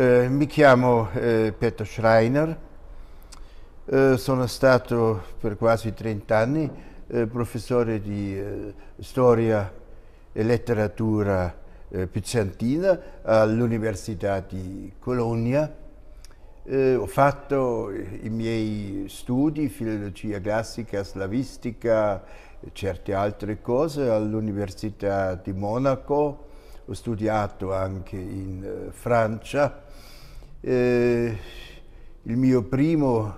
Eh, mi chiamo eh, Pietro Schreiner, eh, sono stato per quasi 30 anni eh, professore di eh, storia e letteratura bizantina eh, all'Università di Colonia. ho fatto i miei studi, filologia classica, slavistica e certe altre cose all'Università di Monaco. Ho studiato anche in Francia eh, il mio primo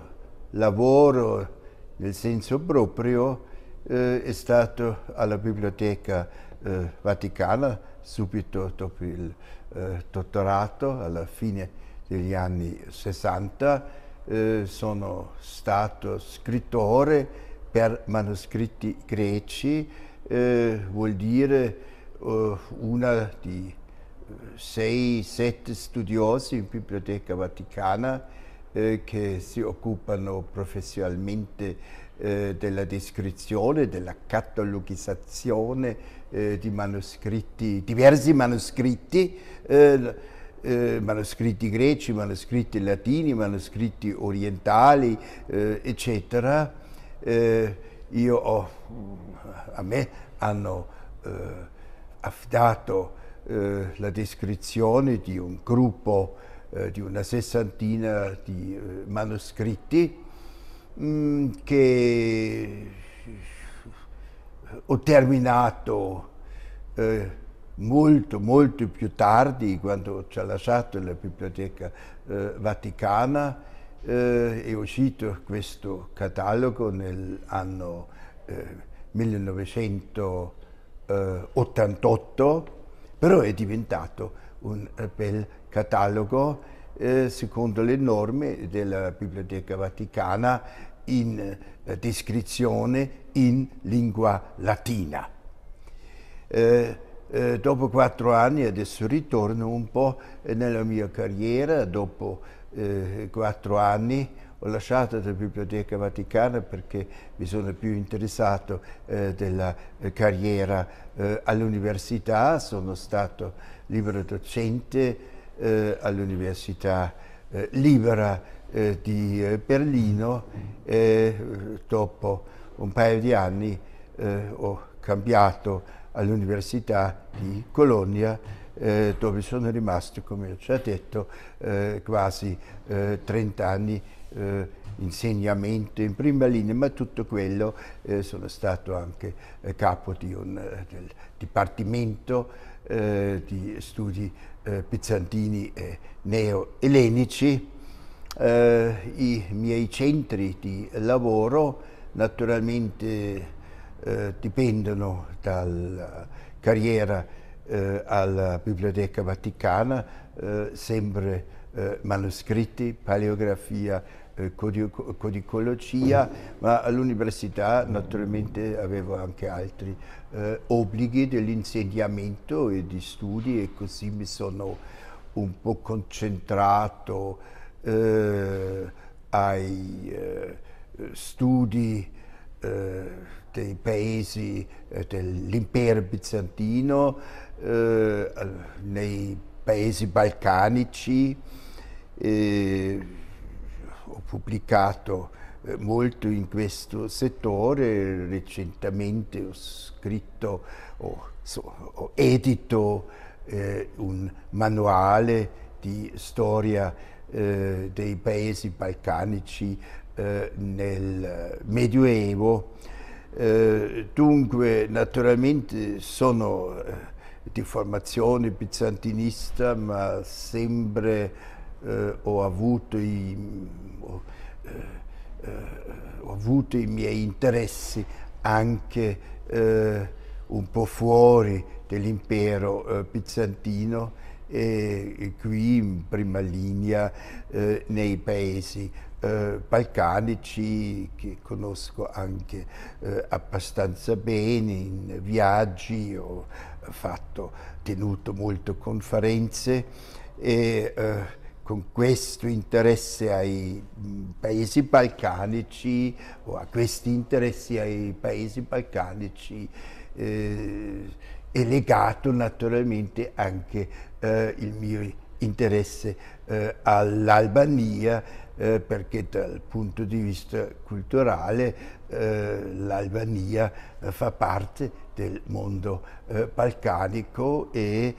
lavoro nel senso proprio eh, è stato alla Biblioteca eh, Vaticana subito dopo il eh, dottorato alla fine degli anni 60 eh, sono stato scrittore per manoscritti greci eh, vuol dire una di sei, sette studiosi in Biblioteca Vaticana eh, che si occupano professionalmente eh, della descrizione, della catalogizzazione eh, di manoscritti, diversi manuscritti, eh, eh, manoscritti greci, manoscritti latini, manoscritti orientali, eccetera. io ho, a me hanno affidato eh, la descrizione di un gruppo eh, di una sessantina di eh, manoscritti mh, mm, che eh, ho terminato molto molto più tardi quando ci ha lasciato la Biblioteca eh, Vaticana eh, è uscito questo catalogo nell'anno eh, 1988 però è diventato un eh, bel catalogo eh, secondo le norme della Biblioteca Vaticana in eh, descrizione in lingua latina. Eh, eh dopo quattro anni, adesso ritorno un po' nella mia carriera, dopo eh, quattro anni ho lasciato la Biblioteca Vaticana perché mi sono più interessato eh, della eh, carriera eh, all'università, sono stato libero docente eh, all'Università eh, Libera eh, di Berlino e dopo un paio di anni ho cambiato all'Università di Colonia dove sono rimasto, come ho già detto, eh, quasi eh, 30 anni eh, insegnamento in prima linea, ma tutto quello eh, sono stato anche eh, capo di un, eh, del Dipartimento eh, di Studi eh, Pizzantini e Neo-Elenici. I miei centri di lavoro naturalmente dipendono dalla carriera alla Biblioteca Vaticana, sempre eh, manoscritti, paleografia, eh, codicologia, ma all'università naturalmente avevo anche altri eh, obblighi dell'insegnamento e di studi e così mi sono un po' concentrato eh, ai eh, studi eh, dei paesi dell'impero bizantino, nei paesi balcanici ho pubblicato eh, molto in questo settore, recentemente ho scritto, ho, ho edito eh, un manuale di storia eh, dei paesi balcanici eh, nel Medioevo. Eh, dunque, naturalmente sono eh, di formazione bizantinista, ma sempre eh, ho, avuto i, mm, ho, eh, eh, ho, avuto i, miei interessi anche eh, un po' fuori dell'impero bizantino e qui in prima linea nei paesi balcanici che conosco anche eh, abbastanza bene in viaggi, ho fatto, tenuto molte conferenze e eh, con questo interesse ai paesi balcanici o a questi interessi ai paesi balcanici eh, è legato naturalmente anche eh, il mio interesse eh, all'Albania eh, perché dal punto di vista culturale eh, l'Albania eh, fa parte del mondo balcanico e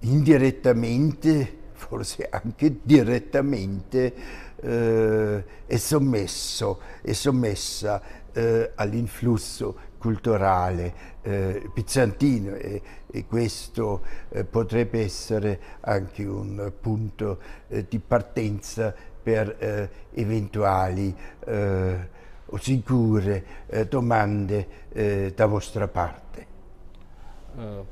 indirettamente, forse anche direttamente, eh, è sommesso, è sommessa eh, all'influsso culturale eh, bizantino e, e questo eh, potrebbe essere anche un punto eh, di partenza per eh, eventuali o sicure domande da vostra parte. Uh.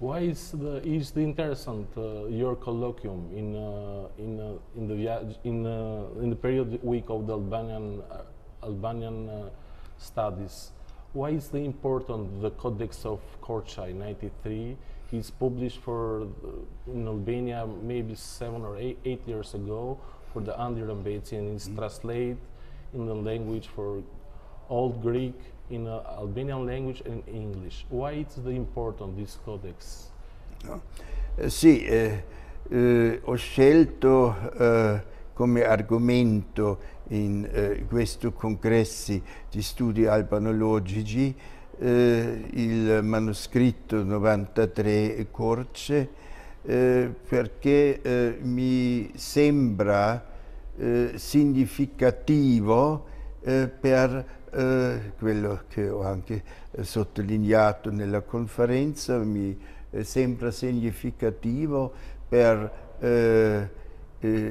Why is the is the interesting uh, your colloquium in uh, in uh, in the in uh, in the period week of the Albanian uh, Albanian uh, studies? Why is the important the Codex of Korcha '93? It's published for in Albania maybe seven or eight, eight years ago for the Andirambeti and it's mm -hmm. translated in the language for Old Greek in uh, Albanian language and English. Why is the important this codex? No. Eh, sì, eh, eh, ho scelto eh, come argomento in eh, questo congresso di studi albanologici eh, il manoscritto 93 Corce perché mi sembra significativo per eh, quello che ho anche eh, sottolineato nella conferenza mi eh, sembra significativo per eh,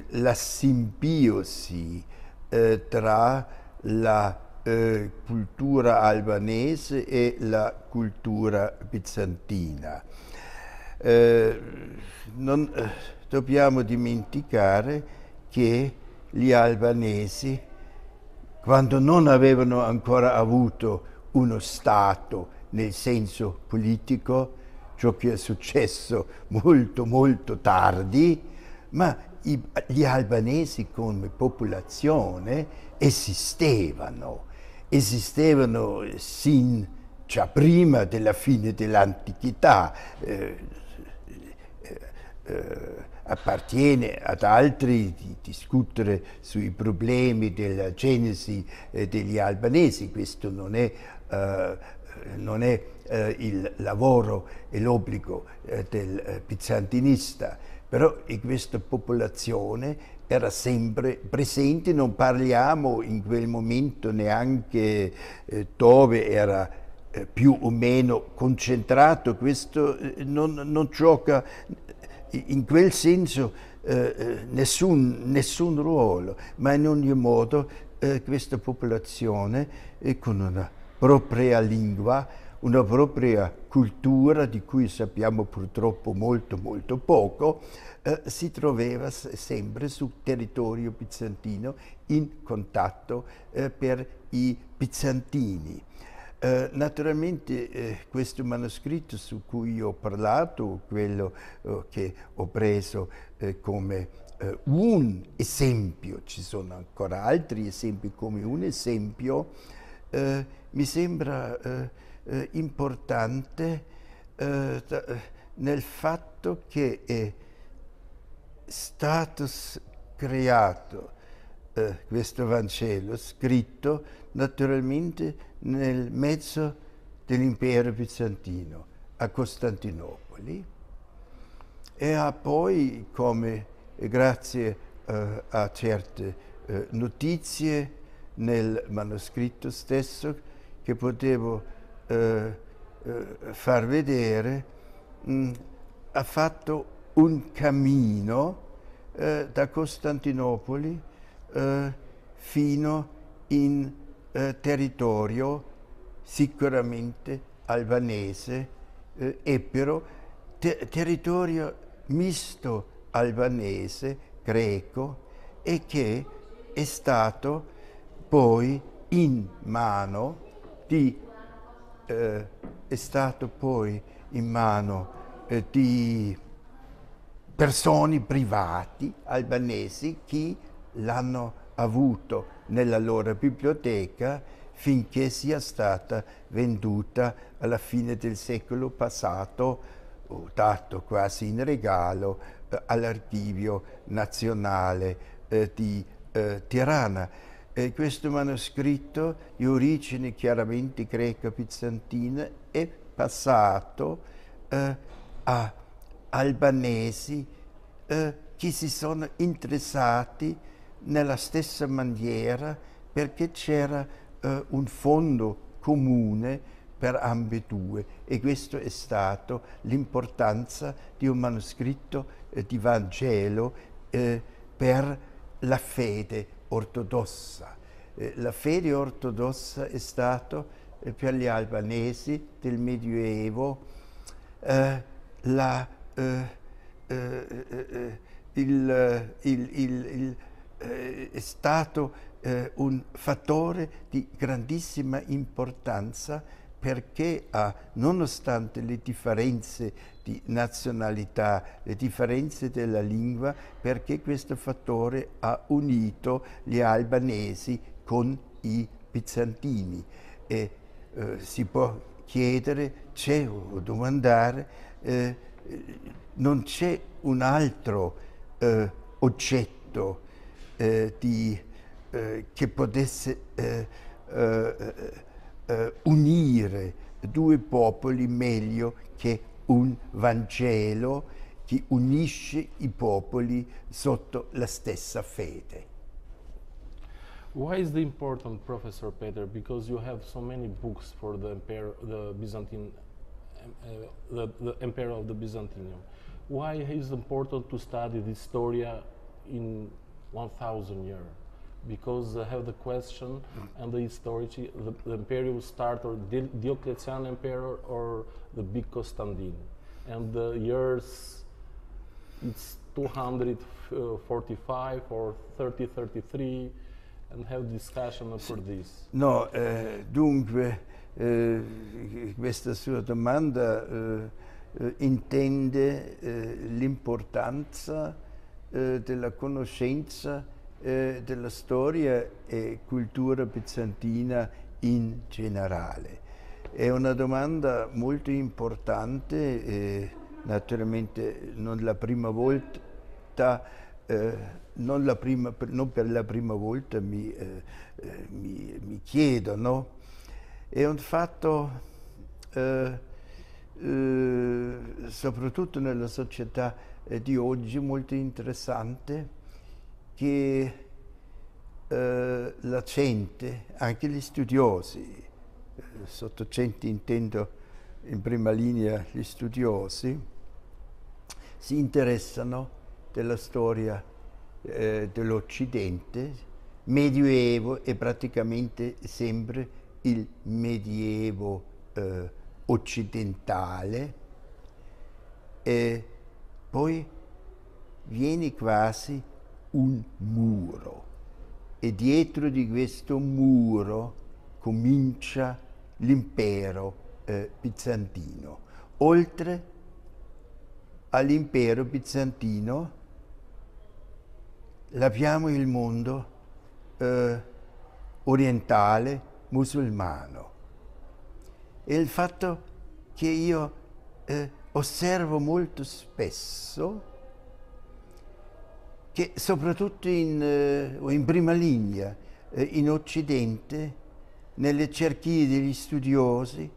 la simbiosi tra la cultura albanese e la cultura bizantina. Eh, non eh, dobbiamo dimenticare che gli albanesi quando non avevano ancora avuto uno Stato nel senso politico, ciò che è successo molto molto tardi, ma gli albanesi come popolazione esistevano, esistevano sin già prima della fine dell'antichità. Eh, eh, eh, appartiene ad altri di discutere sui problemi della genesi eh, degli albanesi, questo non è, eh, non è eh, il lavoro e l'obbligo eh, del bizantinista, eh, però in questa popolazione era sempre presente, non parliamo in quel momento neanche eh, dove era più o meno concentrato, questo non, non gioca in quel senso eh, eh, nessun, nessun, ruolo, ma in ogni modo eh, questa popolazione eh, con una propria lingua, una propria cultura di cui sappiamo purtroppo molto molto poco, eh, si trovava sempre sul territorio bizantino in contatto eh, per i bizantini. Eh, naturalmente eh, questo manoscritto su cui ho parlato, quello eh, che ho preso eh, come eh, un esempio, ci sono ancora altri esempi come un esempio, mi sembra importante nel fatto che è stato creato questo Vangelo scritto naturalmente nel mezzo dell'impero bizantino a Costantinopoli e ha poi, come eh, grazie eh, a certe eh, notizie nel manoscritto stesso che potevo eh, eh far vedere, mh, mm, ha fatto un cammino eh, da Costantinopoli fino in eh, territorio sicuramente albanese, eh, eppero te territorio misto albanese, greco, e che è stato poi in mano di, eh, è stato poi in mano eh, di persone privati albanesi che l'hanno avuto nella loro biblioteca finché sia stata venduta alla fine del secolo passato, dato quasi in regalo eh, all'Archivio Nazionale eh, di eh, Tirana. E questo manoscritto di origine chiaramente greco-bizantina è passato eh, a albanesi eh, che si sono interessati nella stessa maniera perché c'era eh, un fondo comune per ambedue e questo è stato l'importanza di un manoscritto eh, di Vangelo eh, per la fede ortodossa. Eh, la fede ortodossa è stata eh, per gli albanesi del Medioevo eh, la, il, il, il, eh, è stato eh, un fattore di grandissima importanza perché ha, nonostante le differenze di nazionalità, le differenze della lingua, perché questo fattore ha unito gli albanesi con i bizantini. E eh, si può chiedere, c'è o domandare, eh, non c'è un altro eh, oggetto eh, di, eh, che potesse eh, eh, eh, unire due popoli meglio che un Vangelo che unisce i popoli sotto la stessa fede. Why is the important, Professor Peter? Because you have so many books for the, empire, the Byzantine, uh, the, the emperor of the Byzantinium. Why is it important to study the storia in 1,000 years because I have the question and the historicity, the, the imperial start or Diocletian emperor or the big Constantine. And the years, it's 245 or 3033 and have discussion for this. No, eh, dunque eh, questa sua domanda eh, eh intende eh, l'importanza Eh, della conoscenza eh, della storia e cultura bizantina in generale. È una domanda molto importante, eh, naturalmente non la prima volta, eh, non, la prima, non, per la prima volta mi, eh, mi, mi chiedo, È un fatto soprattutto nella società di oggi molto interessante che eh, la gente, anche gli studiosi, eh, sotto gente intendo in prima linea gli studiosi, si interessano della storia eh, dell'Occidente, Medioevo è praticamente sempre il Medioevo eh, occidentale e poi viene quasi un muro e dietro di questo muro comincia l'impero eh, bizantino. Oltre all'impero bizantino l'abbiamo il mondo eh, orientale musulmano. E il fatto che io eh, osservo molto spesso che soprattutto in, eh, in prima linea eh, in Occidente, nelle cerchie degli studiosi,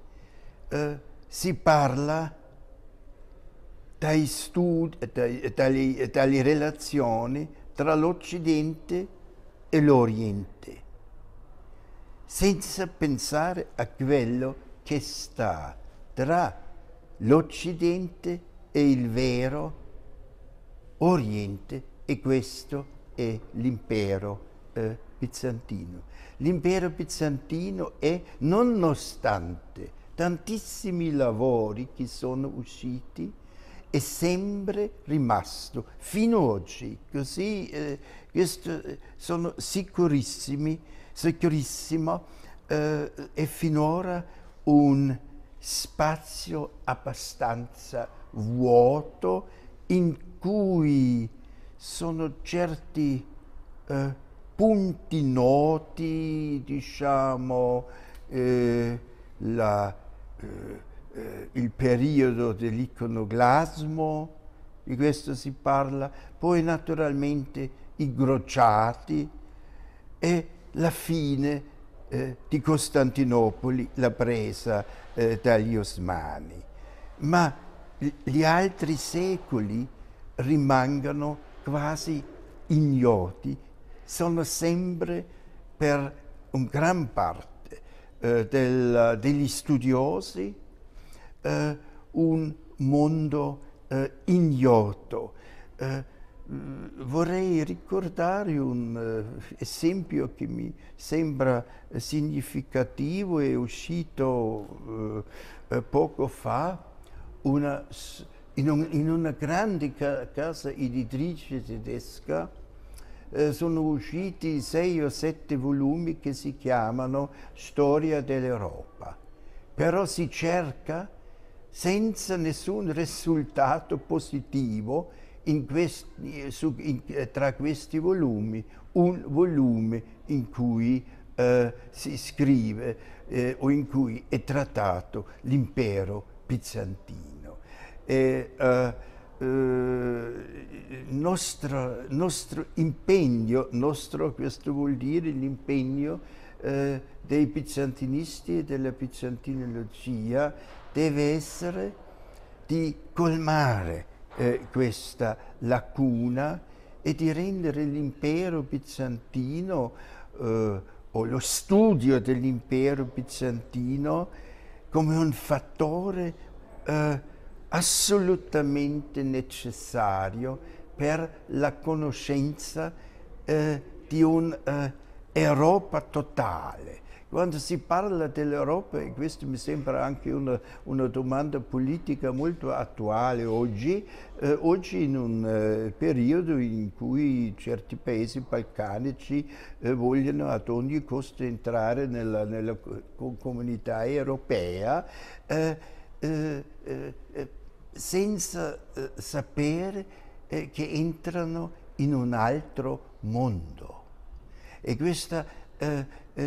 eh, si parla dai studi, dai, dalle, dalle relazioni tra l'Occidente e l'Oriente, senza pensare a quello che sta tra l'Occidente è il vero Oriente e questo è l'impero eh, bizantino. L'impero bizantino è, nonostante tantissimi lavori che sono usciti, è sempre rimasto fino ad oggi. Così eh, questo, eh, sono sicurissimi, sicurissimo, eh, è finora un spazio abbastanza vuoto in cui sono certi eh, punti noti, diciamo, eh, la, eh, eh il periodo dell'iconoglasmo, di questo si parla, poi naturalmente i crociati e la fine eh, di Costantinopoli, la presa eh, dagli osmani, ma gli altri secoli rimangono quasi ignoti, sono sempre per una gran parte eh, del, degli studiosi eh, un mondo eh, ignoto. Eh, Mm, vorrei ricordare un eh, esempio che mi sembra eh, significativo è uscito eh, poco fa una, in, un, in, una grande casa editrice tedesca sono usciti sei o sette volumi che si chiamano Storia dell'Europa, però si cerca senza nessun risultato positivo in questi, su, in, eh, tra questi volumi un volume in cui eh, si scrive eh, o in cui è trattato l'impero bizantino. E, eh, eh nostro, nostro, impegno, nostro, questo vuol dire l'impegno eh, dei bizantinisti e della bizantinologia deve essere di colmare eh, questa lacuna e di rendere l'impero bizantino eh, o lo studio dell'impero bizantino come un fattore eh, assolutamente necessario per la conoscenza eh, di un'Europa eh, totale. Quando si parla dell'Europa, e questa mi sembra anche una, una domanda politica molto attuale oggi, eh, oggi in un eh, periodo in cui certi paesi balcanici eh, vogliono ad ogni costo entrare nella, nella comunità europea, eh, eh, eh, senza sapere che entrano in un altro mondo. E questa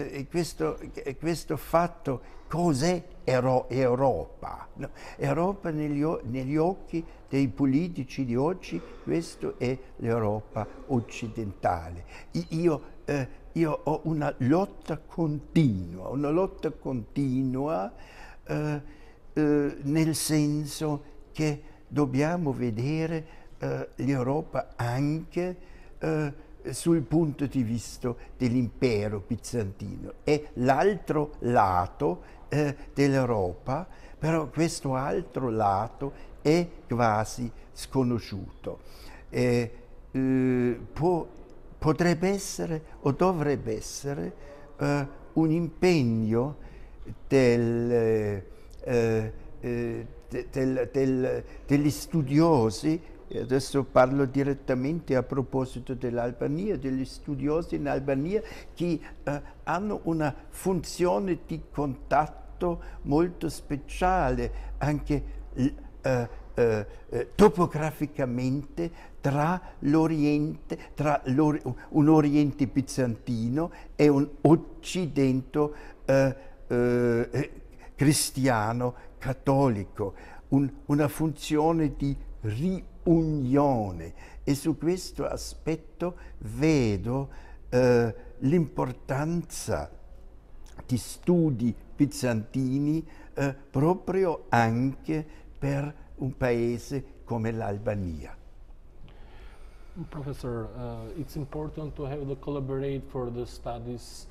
eh, questo, questo, fatto cos'è Euro Europa. No? Europa negli, negli, occhi dei politici di oggi, questo è l'Europa occidentale. Io, eh, io, ho una lotta continua, una lotta continua eh, eh nel senso che dobbiamo vedere eh, l'Europa anche eh, sul punto di vista dell'impero bizantino, è l'altro lato eh, dell'Europa, però questo altro lato è quasi sconosciuto. Eh, eh, può, potrebbe essere o dovrebbe essere eh, un impegno del, eh, eh, de, del, del, degli studiosi e adesso parlo direttamente a proposito dell'Albania, degli studiosi in Albania che eh, hanno una funzione di contatto molto speciale, anche eh, eh, eh, topograficamente tra l'Oriente, tra or un Oriente bizantino e un Occidente eh, eh, cristiano cattolico, un, una funzione di riunione unione e su questo aspetto vedo eh, l'importanza di studi bizantini eh, proprio anche per un paese come l'Albania. Mm, professor, uh, it's important to have the collaborate for the studies,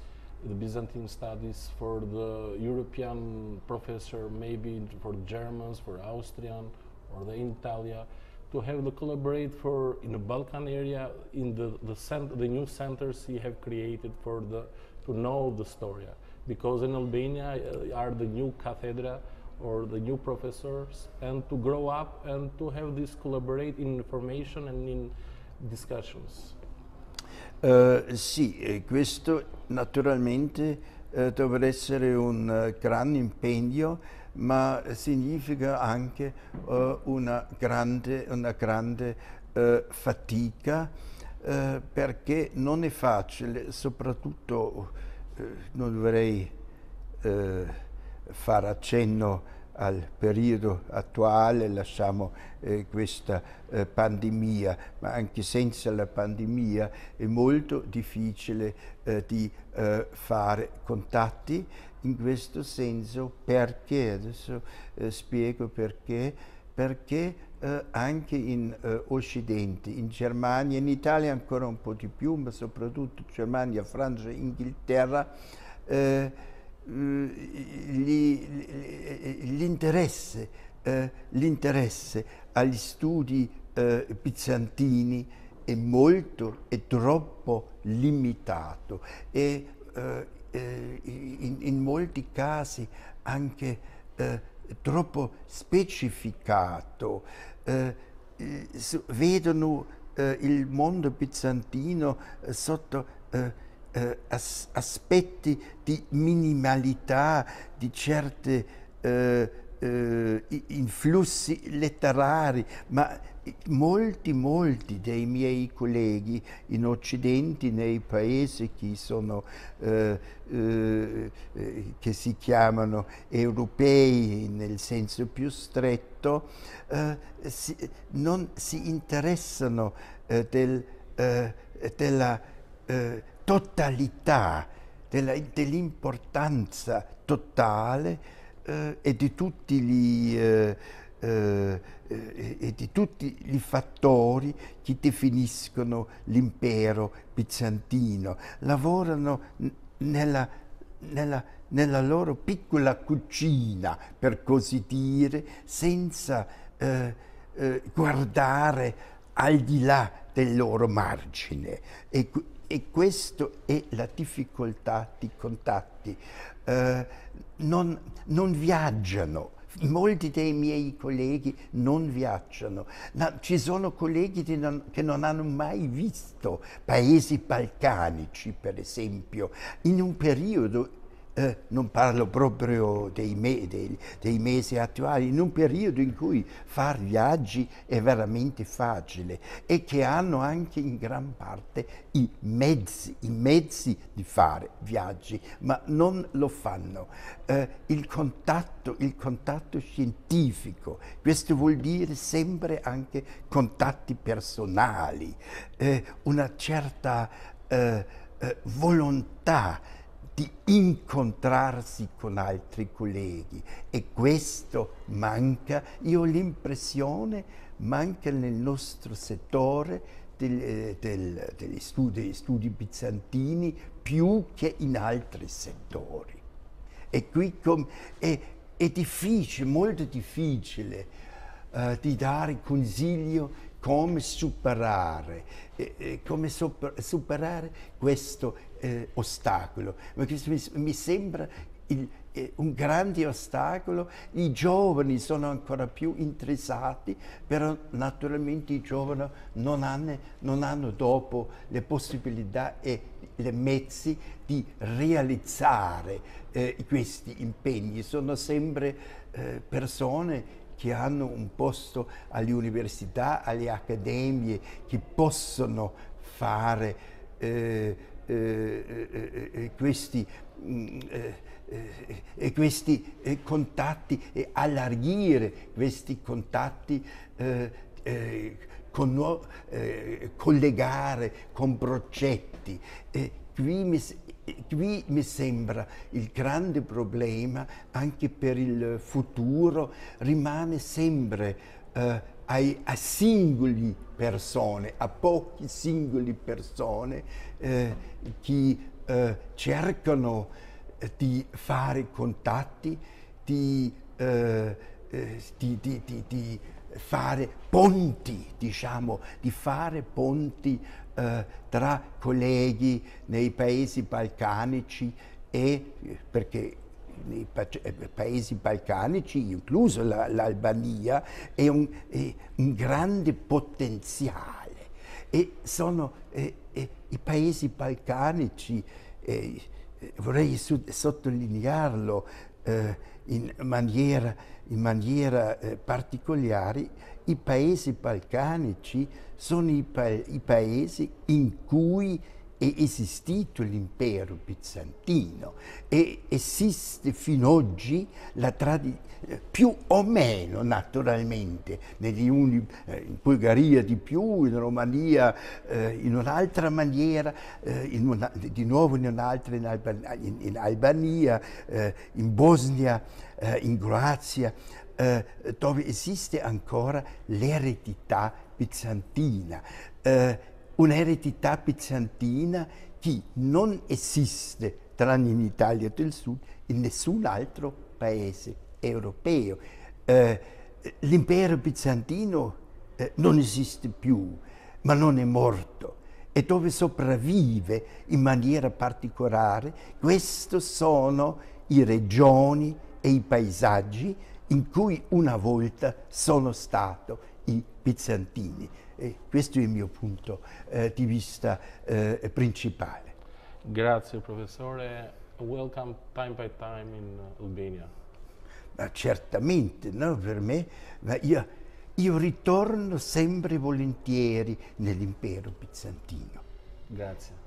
the Byzantine studies for the European professor, maybe for Germans, for Austrian or the Italia. to have the collaborate for in the Balkan area in the the, cent- the new centers we have created for the to know the story because in Albania uh, are the new cathedra or the new professors and to grow up and to have this collaborate in information and in discussions. Uh, sì, questo naturalmente eh, dovrà essere un uh, gran impegno ma significa anche eh, una grande, una grande eh, fatica eh, perché non è facile, soprattutto eh, non dovrei eh, fare accenno al periodo attuale, lasciamo eh, questa eh, pandemia, ma anche senza la pandemia è molto difficile eh, di eh, fare contatti in questo senso, perché, adesso eh, spiego perché, perché eh, anche in eh, Occidente, in Germania, in Italia ancora un po' di più, ma soprattutto Germania, Francia, Inghilterra, eh, l'interesse, eh, l'interesse agli studi eh, bizantini è molto, è troppo limitato. E, eh, in, in, molti casi anche eh, troppo specificato, eh, eh, vedono eh, il mondo bizantino sotto as aspetti di minimalità di certe influssi letterari, ma molti, molti dei miei colleghi in Occidente, nei paesi che, sono, eh, eh, che si chiamano europei nel senso più stretto, eh, si, non si interessano eh, del, eh, della eh, totalità, dell'importanza dell totale e di tutti gli eh, eh e di tutti i fattori che definiscono l'impero bizantino, lavorano nella, nella, nella, loro piccola cucina, per così dire, senza eh, eh, guardare al di là del loro margine. E, e questa è la difficoltà di contatti. Eh, non, non viaggiano molti dei miei colleghi non viaggiano, ma ci sono colleghi che non, che non hanno mai visto paesi balcanici, per esempio, in un periodo eh, non parlo proprio dei, me, dei, dei, mesi attuali, in un periodo in cui fare viaggi è veramente facile e che hanno anche in gran parte i mezzi, i mezzi di fare viaggi, ma non lo fanno. Eh, il, contatto, il contatto scientifico, questo vuol dire sempre anche contatti personali, eh, una certa eh, eh, volontà di incontrarsi con altri colleghi e questo manca, io ho l'impressione, manca nel nostro settore del, eh, del, degli studi, degli studi bizantini più che in altri settori. E qui è, è, difficile, molto difficile uh, di dare consiglio come superare, eh, eh, come sopra, superare questo eh, ostacolo. Questo mi, mi, sembra il, eh, un grande ostacolo. I giovani sono ancora più interessati, però naturalmente i giovani non hanno, non hanno dopo le possibilità e i mezzi di realizzare eh, questi impegni. Sono sempre eh, persone che hanno un posto alle università, alle accademie, che possono fare eh, eh, eh, eh questi, mm, eh, questi contatti e allargare questi contatti con, collegare con progetti. Eh, qui mi, qui mi sembra il grande problema anche per il futuro rimane sempre eh, ai, a singoli persone, a pochi singoli persone eh, che eh, cercano eh, di fare contatti, eh, eh, di, di, di, di fare ponti, diciamo, di fare ponti eh, tra colleghi nei paesi balcanici e perché nei pa- cioè, eh, paesi balcanici, incluso la, l'Albania, è un, è un, grande potenziale e sono eh, eh, i paesi balcanici, eh, vorrei su- sottolinearlo, eh, in maniera, in maniera eh, particolare i paesi balcanici sono i, pa i paesi in cui è esistito l'impero bizantino e esiste fino ad oggi la tradizione, eh, più o meno naturalmente, negli uni, eh, in Bulgaria di più, in Romania eh, in un'altra maniera, eh, in una, di nuovo in un'altra in, Alba, in, in, Albania, eh, in Bosnia, eh, in Croazia, dove esiste ancora l'eredità bizantina un'eredità bizantina che non esiste, tranne in Italia del Sud, in nessun altro paese europeo. Eh, l'impero bizantino eh, non esiste più, ma non è morto. E dove sopravvive in maniera particolare, questi sono i regioni e i paesaggi in cui una volta sono stati i bizantini. E questo è il mio punto eh, di vista eh, principale. Grazie professore. Welcome time by time in Albania. Ma certamente, no? per me, io, io ritorno sempre volentieri nell'impero bizantino. Grazie.